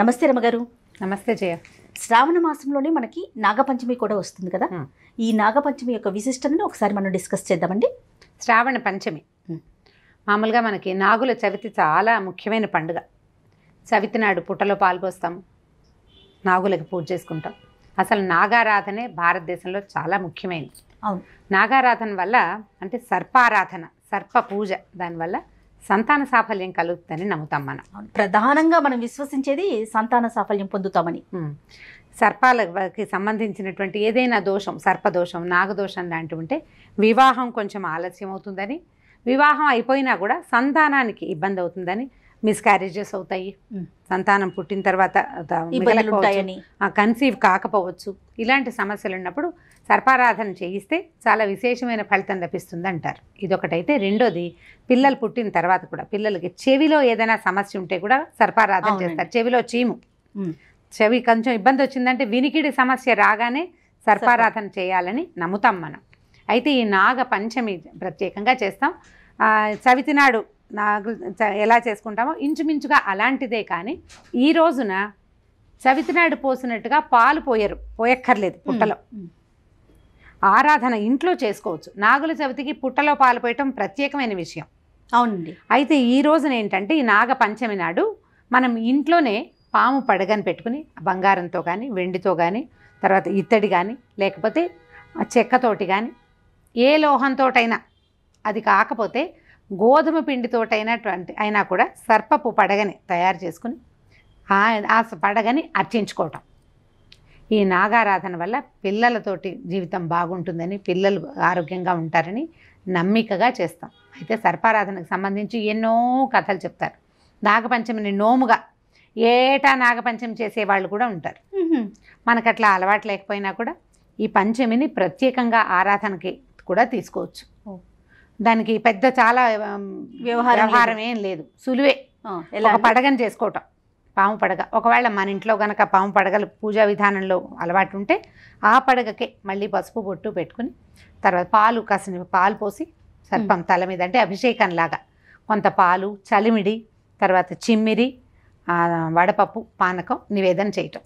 నమస్తే రమగారు నమస్తే జయ శ్రావణ మాసంలోనే మనకి నాగపంచమి కూడా వస్తుంది కదా ఈ నాగపంచమి యొక్క విశిష్టతను ఒకసారి మనం డిస్కస్ చేద్దామండి శ్రావణ పంచమి మామూలుగా మనకి నాగుల చవితి చాలా ముఖ్యమైన పండుగ చవితి నాడు పుట్టలో పాల్పోస్తాం నాగులకు పూజ చేసుకుంటాం అసలు నాగారాధనే భారతదేశంలో చాలా ముఖ్యమైనది అవును నాగారాధన వల్ల అంటే సర్పారాధన సర్ప పూజ దానివల్ల సంతాన సాఫల్యం కలుగుతుందని నమ్ముతాం మనం ప్రధానంగా మనం విశ్వసించేది సంతాన సాఫల్యం పొందుతామని సర్పాలకి సంబంధించినటువంటి ఏదైనా దోషం సర్పదోషం నాగదోషం లాంటివి ఉంటే వివాహం కొంచెం ఆలస్యం అవుతుందని వివాహం అయిపోయినా కూడా సంతానానికి ఇబ్బంది అవుతుందని మిస్క్యారేజెస్ అవుతాయి సంతానం పుట్టిన తర్వాత కన్సీవ్ కాకపోవచ్చు ఇలాంటి సమస్యలు ఉన్నప్పుడు సర్పారాధన చేయిస్తే చాలా విశేషమైన ఫలితం లభిస్తుంది అంటారు ఇదొకటైతే రెండోది పిల్లలు పుట్టిన తర్వాత కూడా పిల్లలకి చెవిలో ఏదైనా సమస్య ఉంటే కూడా సర్పారాధన చేస్తారు చెవిలో చీము చెవి కొంచెం ఇబ్బంది వచ్చిందంటే వినికిడి సమస్య రాగానే సర్పారాధన చేయాలని నమ్ముతాం మనం అయితే ఈ నాగ పంచమి ప్రత్యేకంగా చేస్తాం నాడు నాకు ఎలా చేసుకుంటామో ఇంచుమించుగా అలాంటిదే కానీ ఈ రోజున చవితినాడు పోసినట్టుగా పాలు పోయరు పోయక్కర్లేదు పుట్టలో ఆరాధన ఇంట్లో చేసుకోవచ్చు నాగుల చవితికి పుట్టలో పాలు పోయటం ప్రత్యేకమైన విషయం అవునండి అయితే ఈ రోజున ఏంటంటే ఈ నాగ పంచమి నాడు మనం ఇంట్లోనే పాము పడగని పెట్టుకుని బంగారంతో కానీ వెండితో కానీ తర్వాత ఇత్తడి కానీ లేకపోతే చెక్కతోటి కానీ ఏ లోహంతోటైనా అది కాకపోతే గోధుమ పిండితోటైనటువంటి అయినా కూడా సర్పపు పడగని తయారు చేసుకుని ఆ పడగని అర్చించుకోవటం ఈ నాగారాధన వల్ల పిల్లలతోటి జీవితం బాగుంటుందని పిల్లలు ఆరోగ్యంగా ఉంటారని నమ్మికగా చేస్తాం అయితే సర్పారాధనకు సంబంధించి ఎన్నో కథలు చెప్తారు నాగపంచమిని నోముగా ఏటా నాగపంచమి చేసేవాళ్ళు కూడా ఉంటారు మనకట్లా అలవాటు లేకపోయినా కూడా ఈ పంచమిని ప్రత్యేకంగా ఆరాధనకి కూడా తీసుకోవచ్చు దానికి పెద్ద చాలా వ్యవహారం ఏం లేదు సులువే ఒక పడగని చేసుకోవటం పాము పడగ ఒకవేళ మన ఇంట్లో గనక పాము పడగలు పూజా విధానంలో అలవాటు ఉంటే ఆ పడగకే మళ్ళీ పసుపు బొట్టు పెట్టుకుని తర్వాత పాలు కాసిన పాలు పోసి సర్పం తల మీద అంటే అభిషేకంలాగా కొంత పాలు చలిమిడి తర్వాత చిమ్మిరి వడపప్పు పానకం నివేదన చేయటం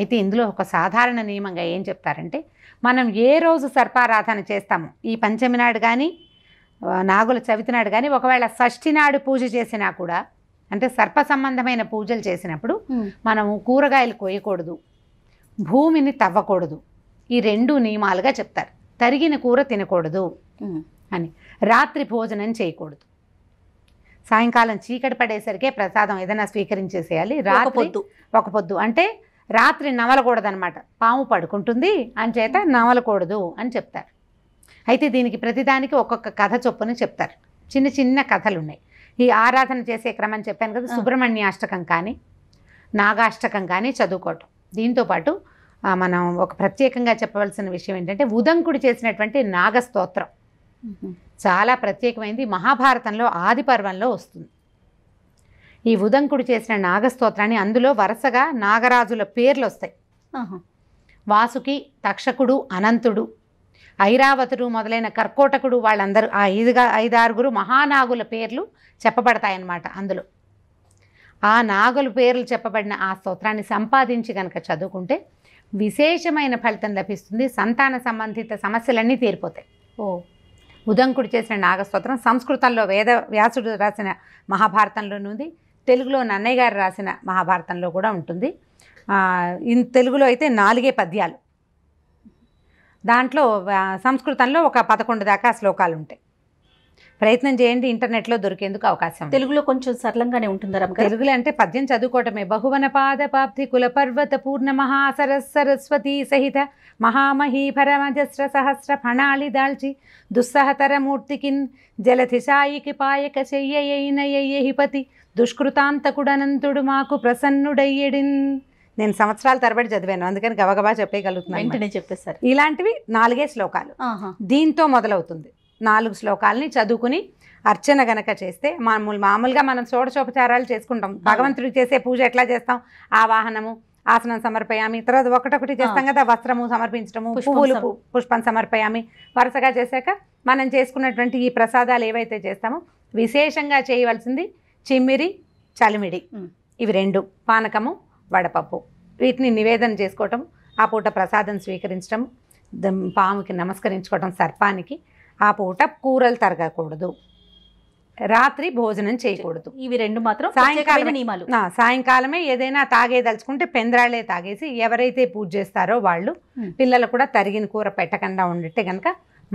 అయితే ఇందులో ఒక సాధారణ నియమంగా ఏం చెప్తారంటే మనం ఏ రోజు సర్పారాధన చేస్తామో ఈ పంచమి నాడు కానీ నాగుల చవితి నాడు కానీ ఒకవేళ షష్ఠి నాడు పూజ చేసినా కూడా అంటే సర్ప సంబంధమైన పూజలు చేసినప్పుడు మనము కూరగాయలు కోయకూడదు భూమిని తవ్వకూడదు ఈ రెండు నియమాలుగా చెప్తారు తరిగిన కూర తినకూడదు అని రాత్రి భోజనం చేయకూడదు సాయంకాలం చీకటి పడేసరికే ప్రసాదం ఏదైనా స్వీకరించేసేయాలి రాత్రి పొద్దు ఒక పొద్దు అంటే రాత్రి నవలకూడదనమాట పాము పడుకుంటుంది అని చేత నవలకూడదు అని చెప్తారు అయితే దీనికి ప్రతిదానికి ఒక్కొక్క కథ చొప్పున చెప్తారు చిన్న చిన్న కథలు ఉన్నాయి ఈ ఆరాధన చేసే క్రమం చెప్పాను కదా సుబ్రహ్మణ్య అష్టకం కానీ నాగాష్టకం కానీ చదువుకోవటం దీంతోపాటు మనం ఒక ప్రత్యేకంగా చెప్పవలసిన విషయం ఏంటంటే ఉదంకుడు చేసినటువంటి నాగస్తోత్రం చాలా ప్రత్యేకమైంది మహాభారతంలో ఆది పర్వంలో వస్తుంది ఈ ఉదంకుడు చేసిన నాగస్తోత్రాన్ని అందులో వరుసగా నాగరాజుల పేర్లు వస్తాయి వాసుకి తక్షకుడు అనంతుడు ఐరావతుడు మొదలైన కర్కోటకుడు వాళ్ళందరూ ఆ ఐదుగా ఐదారుగురు మహానాగుల పేర్లు చెప్పబడతాయన్నమాట అందులో ఆ నాగుల పేర్లు చెప్పబడిన ఆ స్తోత్రాన్ని సంపాదించి కనుక చదువుకుంటే విశేషమైన ఫలితం లభిస్తుంది సంతాన సంబంధిత సమస్యలన్నీ తీరిపోతాయి ఓ ఉదంకుడు చేసిన నాగస్తోత్రం సంస్కృతంలో వేద వ్యాసుడు రాసిన మహాభారతంలోనూ ఉంది తెలుగులో నన్నయ్య గారు రాసిన మహాభారతంలో కూడా ఉంటుంది ఇన్ తెలుగులో అయితే నాలుగే పద్యాలు దాంట్లో సంస్కృతంలో ఒక పదకొండు దాకా శ్లోకాలు ఉంటాయి ప్రయత్నం చేయండి ఇంటర్నెట్లో దొరికేందుకు అవకాశం తెలుగులో కొంచెం సరళంగానే ఉంటుందా తెలుగులో అంటే పద్యం చదువుకోవటమే బహువన పాద పాప్తి కుల పర్వత పూర్ణ మహాసర సరస్వతి సహిత మహామహీభరమజస్ర సహస్ర ఫణాళి దాల్చి దుస్సహతర జలధి సాయికి పాయక చెయ్యయైన యయ్యహిపతి దుష్కృతాంతకుడనంతుడు మాకు ప్రసన్నుడయ్యడిన్ నేను సంవత్సరాల తరబడి చదివాను అందుకని గబగబా చెప్పేయగలుగుతున్నాను వెంటనే చెప్పేస్తారు ఇలాంటివి నాలుగే శ్లోకాలు దీంతో మొదలవుతుంది నాలుగు శ్లోకాలని చదువుకుని అర్చన గనక చేస్తే మామూలు మామూలుగా మనం షోడశోపచారాలు చేసుకుంటాం భగవంతుడికి చేసే పూజ ఎట్లా చేస్తాం ఆ వాహనము ఆసనం సమర్పయామి తర్వాత ఒకటొకటి చేస్తాం కదా వస్త్రము సమర్పించడము పువ్వులు పుష్పం సమర్పయామి వరుసగా చేశాక మనం చేసుకున్నటువంటి ఈ ప్రసాదాలు ఏవైతే చేస్తామో విశేషంగా చేయవలసింది చిమ్మిరి చలిమిడి ఇవి రెండు పానకము వడపప్పు వీటిని నివేదన చేసుకోవటం ఆ పూట ప్రసాదం స్వీకరించడం పాముకి నమస్కరించుకోవటం సర్పానికి ఆ పూట కూరలు తరగకూడదు రాత్రి భోజనం చేయకూడదు ఇవి రెండు మాత్రం సాయంకాలం నియమాలు సాయంకాలమే ఏదైనా తాగేదలుచుకుంటే పెందరాళ్ళే తాగేసి ఎవరైతే పూజ చేస్తారో వాళ్ళు పిల్లలు కూడా తరిగిన కూర పెట్టకుండా ఉండిట్టే కనుక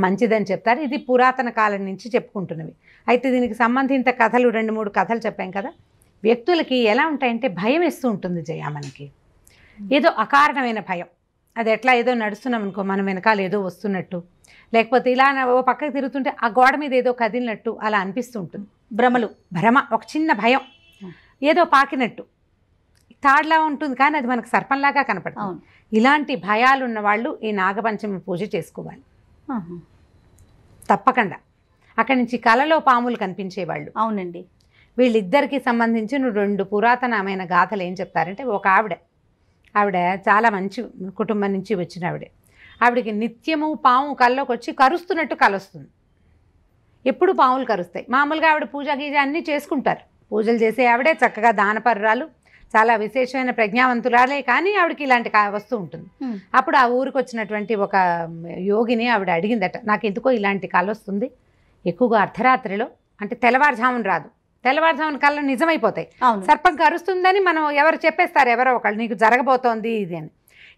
మంచిదని చెప్తారు ఇది పురాతన కాలం నుంచి చెప్పుకుంటున్నవి అయితే దీనికి సంబంధిత కథలు రెండు మూడు కథలు చెప్పాం కదా వ్యక్తులకి ఎలా ఉంటాయంటే భయం వేస్తూ ఉంటుంది జయ మనకి ఏదో అకారణమైన భయం అది ఎట్లా ఏదో నడుస్తున్నాం అనుకో మనం వెనకాల ఏదో వస్తున్నట్టు లేకపోతే ఇలా ఓ పక్కకు తిరుగుతుంటే ఆ గోడ మీద ఏదో కదిలినట్టు అలా అనిపిస్తూ ఉంటుంది భ్రమలు భ్రమ ఒక చిన్న భయం ఏదో పాకినట్టు తాడ్లా ఉంటుంది కానీ అది మనకు సర్పంలాగా కనపడుతుంది ఇలాంటి భయాలు ఉన్నవాళ్ళు వాళ్ళు ఈ నాగపంచమి పూజ చేసుకోవాలి తప్పకుండా అక్కడి నుంచి కలలో పాములు కనిపించేవాళ్ళు అవునండి వీళ్ళిద్దరికి సంబంధించిన రెండు పురాతనమైన గాథలు ఏం చెప్తారంటే ఒక ఆవిడ ఆవిడ చాలా మంచి కుటుంబం నుంచి వచ్చిన ఆవిడే ఆవిడకి నిత్యము పాము కళ్ళకు వచ్చి కరుస్తున్నట్టు కలుస్తుంది ఎప్పుడు పాములు కరుస్తాయి మామూలుగా ఆవిడ పూజ గీజ అన్నీ చేసుకుంటారు పూజలు చేసే ఆవిడే చక్కగా దానపర్రాలు చాలా విశేషమైన ప్రజ్ఞావంతురాలే కానీ ఆవిడకి ఇలాంటి వస్తూ ఉంటుంది అప్పుడు ఆ ఊరికి వచ్చినటువంటి ఒక యోగిని ఆవిడ అడిగిందట నాకు ఎందుకో ఇలాంటి కళ వస్తుంది ఎక్కువగా అర్ధరాత్రిలో అంటే తెల్లవారుజామున రాదు తెల్లవారుజామున కళ్ళు నిజమైపోతాయి సర్పం కరుస్తుందని మనం ఎవరు చెప్పేస్తారు ఎవరో ఒకళ్ళు నీకు జరగబోతోంది ఇది అని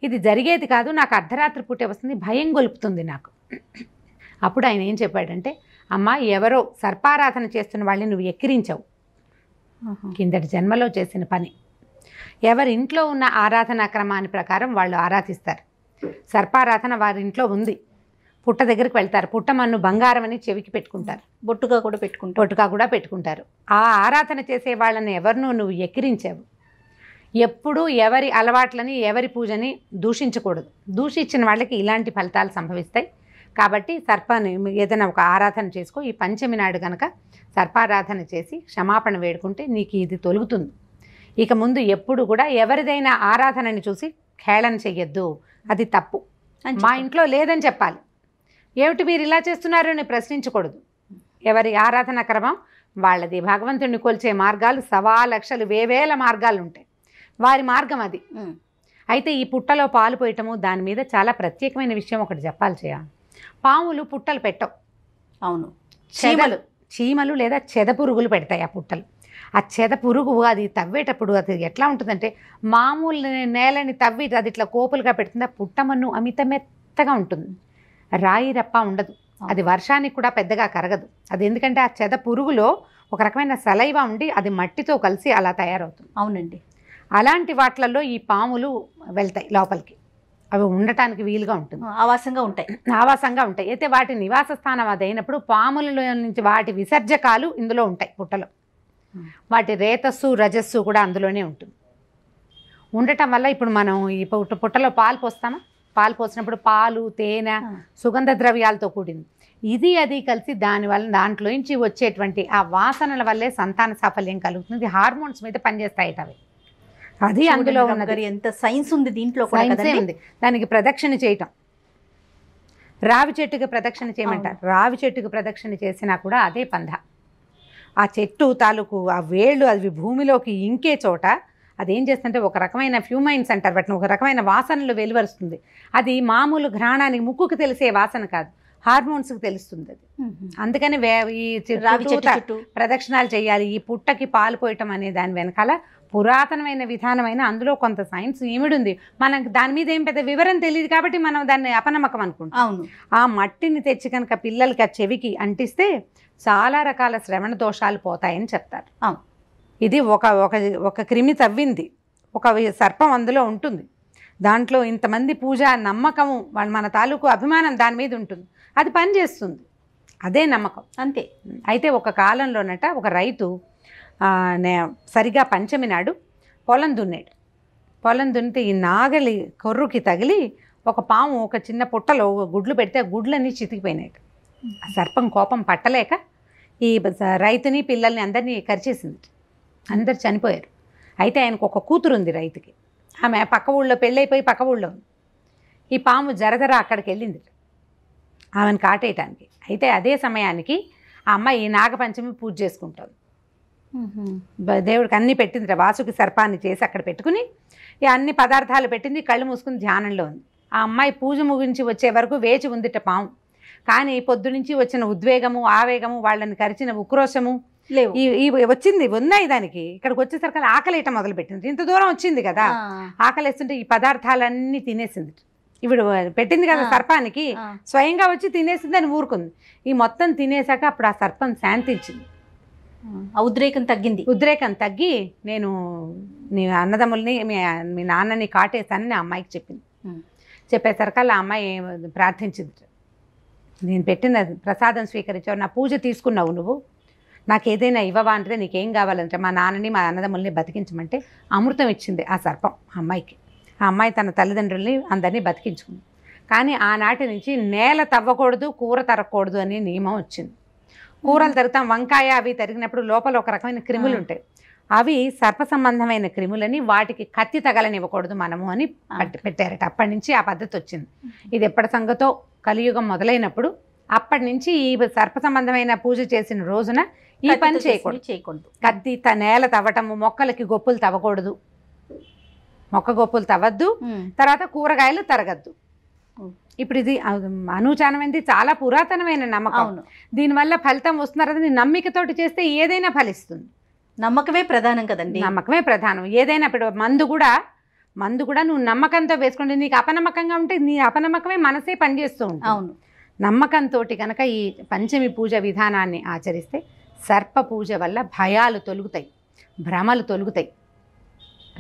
ఇది జరిగేది కాదు నాకు అర్ధరాత్రి పూటే వస్తుంది భయం గొలుపుతుంది నాకు అప్పుడు ఆయన ఏం చెప్పాడంటే అమ్మ ఎవరో సర్పారాధన చేస్తున్న వాళ్ళని నువ్వు ఎక్కిరించావు కిందటి జన్మలో చేసిన పని ఎవరి ఇంట్లో ఉన్న ఆరాధనా క్రమాన్ని ప్రకారం వాళ్ళు ఆరాధిస్తారు సర్పారాధన వారి ఇంట్లో ఉంది పుట్ట దగ్గరికి వెళ్తారు పుట్ట మన్ను బంగారం అని చెవికి పెట్టుకుంటారు బొట్టుగా కూడా పెట్టుకుంటారు బొట్టుగా కూడా పెట్టుకుంటారు ఆ ఆరాధన చేసే వాళ్ళని ఎవరినూ నువ్వు ఎక్కిరించావు ఎప్పుడూ ఎవరి అలవాట్లని ఎవరి పూజని దూషించకూడదు దూషించిన వాళ్ళకి ఇలాంటి ఫలితాలు సంభవిస్తాయి కాబట్టి సర్పాన్ని ఏదైనా ఒక ఆరాధన చేసుకో ఈ పంచమి నాడు కనుక సర్పారాధన చేసి క్షమాపణ వేడుకుంటే నీకు ఇది తొలుగుతుంది ఇక ముందు ఎప్పుడు కూడా ఎవరిదైనా ఆరాధనని చూసి ఖేళన చెయ్యొద్దు అది తప్పు మా ఇంట్లో లేదని చెప్పాలి ఏమిటి మీరు ఇలా చేస్తున్నారు అని ప్రశ్నించకూడదు ఎవరి ఆరాధన క్రమం వాళ్ళది భగవంతుడిని కొలిచే మార్గాలు సవా లక్షలు వేవేల మార్గాలు ఉంటాయి వారి మార్గం అది అయితే ఈ పుట్టలో పాలు పోయటము దాని మీద చాలా ప్రత్యేకమైన విషయం ఒకటి చెప్పాలి చేయ పాములు పుట్టలు పెట్టవు అవును చీమలు చీమలు లేదా చెద పురుగులు పెడతాయి ఆ పుట్టలు ఆ చెద పురుగు అది తవ్వేటప్పుడు అది ఎట్లా ఉంటుందంటే మామూలు నేలని తవ్వి అది ఇట్లా కోపులుగా పెడుతుంది ఆ పుట్టమన్ను అమిత మెత్తగా ఉంటుంది రాయి రప్ప ఉండదు అది వర్షానికి కూడా పెద్దగా కరగదు అది ఎందుకంటే ఆ చెద పురుగులో ఒక రకమైన సలైవ ఉండి అది మట్టితో కలిసి అలా తయారవుతుంది అవునండి అలాంటి వాటిలలో ఈ పాములు వెళ్తాయి లోపలికి అవి ఉండటానికి వీలుగా ఉంటుంది ఆవాసంగా ఉంటాయి ఆవాసంగా ఉంటాయి అయితే వాటి నివాస స్థానం అది అయినప్పుడు పాముల నుంచి వాటి విసర్జకాలు ఇందులో ఉంటాయి పుట్టలో వాటి రేతస్సు రజస్సు కూడా అందులోనే ఉంటుంది ఉండటం వల్ల ఇప్పుడు మనం ఈ పుట్ట పుట్టలో పాలు పోస్తామా పాలు పోసినప్పుడు పాలు తేనె సుగంధ ద్రవ్యాలతో కూడింది ఇది అది కలిసి దానివల్ల దాంట్లో నుంచి వచ్చేటువంటి ఆ వాసనల వల్లే సంతాన సాఫల్యం కలుగుతుంది హార్మోన్స్ మీద పనిచేస్తాయి అవి అది అందులో ఉన్నది ఎంత సైన్స్ ఉంది దీంట్లో ఉంది దానికి ప్రదక్షిణ చేయటం రావి చెట్టుకి ప్రదక్షిణ చేయమంటారు రావి చెట్టుకి ప్రదక్షిణ చేసినా కూడా అదే పంధ ఆ చెట్టు తాలూకు ఆ వేళ్ళు అవి భూమిలోకి ఇంకే చోట అదేం చేస్తుంటే ఒక రకమైన ఫ్యూమైన్స్ అంటారు వాటిని ఒక రకమైన వాసనలు వెలువరుస్తుంది అది మామూలు ఘ్రాణానికి ముక్కుకు తెలిసే వాసన కాదు హార్మోన్స్కి తెలుస్తుంది అది అందుకని వే ఈ ప్రదక్షిణాలు చేయాలి ఈ పుట్టకి పాలు పోయటం అనే దాని వెనకాల పురాతనమైన విధానమైన అందులో కొంత సైన్స్ ఏమిడుంది మనకు దాని మీద ఏం పెద్ద వివరం తెలియదు కాబట్టి మనం దాన్ని అపనమ్మకం అనుకుంటాం ఆ మట్టిని తెచ్చి కనుక పిల్లలకి ఆ చెవికి అంటిస్తే చాలా రకాల శ్రవణ దోషాలు పోతాయని చెప్తారు అవును ఇది ఒక ఒక ఒక క్రిమి తవ్వింది ఒక సర్పం అందులో ఉంటుంది దాంట్లో ఇంతమంది పూజ నమ్మకము మన తాలూకు అభిమానం దాని మీద ఉంటుంది అది పనిచేస్తుంది అదే నమ్మకం అంతే అయితే ఒక కాలంలోనట ఒక రైతు సరిగా పంచమి నాడు పొలం దున్నాడు పొలం దున్నితే ఈ నాగలి కొర్రుకి తగిలి ఒక పాము ఒక చిన్న పుట్టలో గుడ్లు పెడితే గుడ్లని గుడ్లన్నీ చితికిపోయినాయి సర్పం కోపం పట్టలేక ఈ రైతుని పిల్లల్ని అందరినీ కరిచేసింది అందరు చనిపోయారు అయితే ఆయనకు ఒక కూతురు ఉంది రైతుకి ఆమె పక్క ఊళ్ళో పెళ్ళైపోయి పక్క ఊళ్ళో ఉంది ఈ పాము జరదర అక్కడికి వెళ్ళింది ఆమెను కాటేయటానికి అయితే అదే సమయానికి ఆ అమ్మాయి నాగపంచమి పూజ చేసుకుంటుంది దేవుడికి అన్నీ పెట్టిందిరా వాసుకి సర్పాన్ని చేసి అక్కడ పెట్టుకుని ఈ అన్ని పదార్థాలు పెట్టింది కళ్ళు మూసుకుని ధ్యానంలో ఉంది ఆ అమ్మాయి పూజ ముగించి వచ్చే వరకు వేచి ఉందిట పాము కానీ పొద్దునుంచి వచ్చిన ఉద్వేగము ఆవేగము వాళ్ళని కరిచిన ఉక్రోషము లేవు వచ్చింది ఉన్నాయి దానికి ఇక్కడికి వచ్చేసరికి ఇట మొదలు పెట్టింది ఇంత దూరం వచ్చింది కదా వేస్తుంటే ఈ పదార్థాలన్నీ తినేసింది ఇప్పుడు పెట్టింది కదా సర్పానికి స్వయంగా వచ్చి తినేసింది అని ఊరుకుంది ఈ మొత్తం తినేసాక అప్పుడు ఆ సర్పం శాంతించింది ఉద్రేకం తగ్గింది ఉద్రేకం తగ్గి నేను నీ అన్నదమ్ముల్ని మీ నాన్నని కాటేశానని అమ్మాయికి చెప్పింది ఆ అమ్మాయి ప్రార్థించింది నేను పెట్టిన ప్రసాదం స్వీకరించావు నా పూజ తీసుకున్నావు నువ్వు నాకు ఏదైనా ఇవ్వవా అంటే నీకేం కావాలంటే మా నాన్నని మా అన్నదమ్ముల్ని బతికించమంటే అమృతం ఇచ్చింది ఆ సర్పం ఆ అమ్మాయికి ఆ అమ్మాయి తన తల్లిదండ్రుల్ని అందరినీ బతికించుకుంది కానీ ఆనాటి నుంచి నేల తవ్వకూడదు కూర తరగకూడదు అనే నియమం వచ్చింది కూరలు తరుగుతాం వంకాయ అవి తరిగినప్పుడు లోపల ఒక రకమైన క్రిములు ఉంటాయి అవి సర్ప సంబంధమైన క్రిములని వాటికి కత్తి తగలనివ్వకూడదు మనము అని పెట్టారట అప్పటి నుంచి ఆ పద్ధతి వచ్చింది ఇది ఎప్పటి సంగతో కలియుగం మొదలైనప్పుడు అప్పటి నుంచి ఈ సర్ప సంబంధమైన పూజ చేసిన రోజున ఈ పని చేయకూడదు చేయకూడదు కత్తి నేల తవ్వటము మొక్కలకి గొప్పలు తవ్వకూడదు మొక్క గొప్పలు తవ్వద్దు తర్వాత కూరగాయలు తరగద్దు ఇప్పుడు ఇది అనూచానమైనది చాలా పురాతనమైన నమ్మకం దీనివల్ల ఫలితం వస్తున్నారని నమ్మికతోటి చేస్తే ఏదైనా ఫలిస్తుంది నమ్మకమే ప్రధానం కదండి నమ్మకమే ప్రధానం ఏదైనా ఇప్పుడు మందు కూడా మందు కూడా నువ్వు నమ్మకంతో వేసుకుంటే నీకు అపనమ్మకంగా ఉంటే నీ అపనమ్మకమే మనసే పనిచేస్తూ ఉంటుంది అవును నమ్మకంతో కనుక ఈ పంచమి పూజ విధానాన్ని ఆచరిస్తే సర్ప పూజ వల్ల భయాలు తొలుగుతాయి భ్రమలు తొలుగుతాయి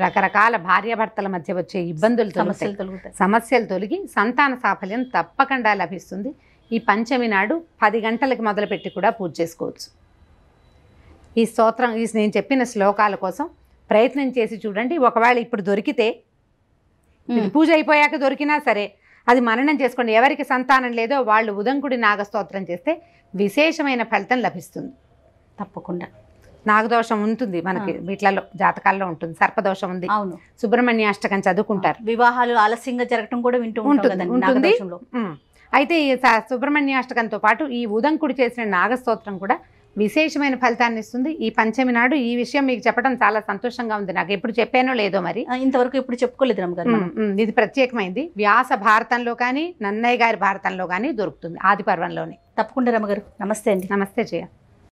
రకరకాల భార్యాభర్తల మధ్య వచ్చే ఇబ్బందులు సమస్యలు తొలుగుతాయి సమస్యలు తొలగి సంతాన సాఫల్యం తప్పకుండా లభిస్తుంది ఈ పంచమి నాడు పది గంటలకు మొదలుపెట్టి కూడా పూజ చేసుకోవచ్చు ఈ స్తోత్రం ఈ నేను చెప్పిన శ్లోకాల కోసం ప్రయత్నం చేసి చూడండి ఒకవేళ ఇప్పుడు దొరికితే పూజ అయిపోయాక దొరికినా సరే అది మననం చేసుకోండి ఎవరికి సంతానం లేదో వాళ్ళు ఉదంకుడి నాగస్తోత్రం చేస్తే విశేషమైన ఫలితం లభిస్తుంది తప్పకుండా నాగదోషం ఉంటుంది మనకి వీటిలలో జాతకాల్లో ఉంటుంది సర్పదోషం ఉంది అవును సుబ్రహ్మణ్య అష్టకం చదువుకుంటారు వివాహాలు ఆలస్యంగా జరగటం కూడా వింటూ ఉంటుంది అయితే ఈ సుబ్రహ్మణ్య అష్టకంతో పాటు ఈ ఉదంకుడు చేసిన నాగస్తోత్రం కూడా విశేషమైన ఫలితాన్ని ఇస్తుంది ఈ పంచమి నాడు ఈ విషయం మీకు చెప్పడం చాలా సంతోషంగా ఉంది నాకు ఎప్పుడు చెప్పానో లేదో మరి ఇంతవరకు ఇప్పుడు చెప్పుకోలేదు రమ్మగారు ఇది ప్రత్యేకమైంది వ్యాస భారతంలో కానీ నన్నయ్య గారి భారతంలో కానీ దొరుకుతుంది ఆది పర్వంలోనే తప్పకుండా రమ్మగారు నమస్తే అండి నమస్తే జయ